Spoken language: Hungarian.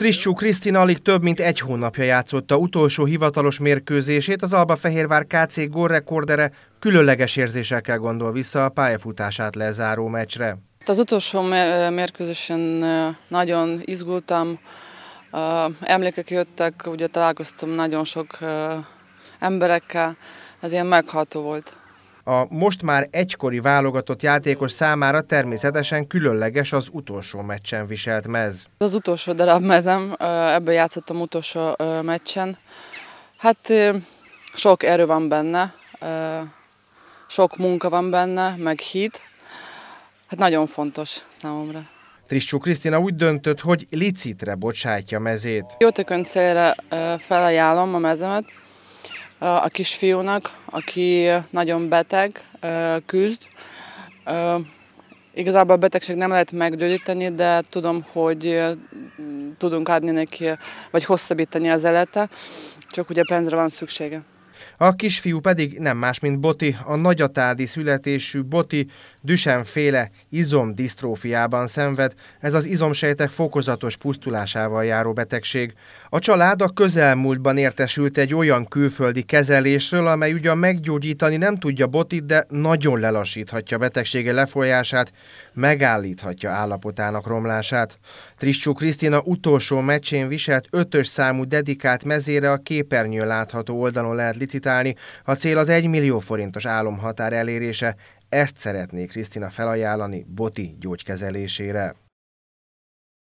Trissú Krisztina alig több mint egy hónapja játszotta utolsó hivatalos mérkőzését, az Alba Fehérvár KC gólrekordere különleges érzésekkel gondol vissza a pályafutását lezáró meccsre. Az utolsó mérkőzésen nagyon izgultam, emlékek jöttek, ugye találkoztam nagyon sok emberekkel, ez ilyen megható volt. A most már egykori válogatott játékos számára természetesen különleges az utolsó meccsen viselt mez. Az utolsó darab mezem, ebből játszottam utolsó meccsen. Hát sok erő van benne, sok munka van benne, meg hit. Hát nagyon fontos számomra. Triscsú Krisztina úgy döntött, hogy licitre bocsátja mezét. Jótékony célra felajánlom a mezemet, a kisfiúnak, aki nagyon beteg, küzd. Igazából a betegség nem lehet meggyógyítani, de tudom, hogy tudunk adni neki, vagy hosszabbítani az elete, csak ugye pénzre van szüksége. A kisfiú pedig nem más, mint Boti, a nagyatádi születésű Boti düsenféle izomdisztrófiában szenved, ez az izomsejtek fokozatos pusztulásával járó betegség. A család a közelmúltban értesült egy olyan külföldi kezelésről, amely ugyan meggyógyítani nem tudja Botit, de nagyon lelassíthatja betegsége lefolyását, megállíthatja állapotának romlását. Trissú Krisztina utolsó meccsén viselt ötös számú dedikált mezére a képernyőn látható oldalon lehet licitálni, profitálni, a cél az 1 millió forintos álomhatár elérése, ezt szeretné Krisztina felajánlani Boti gyógykezelésére.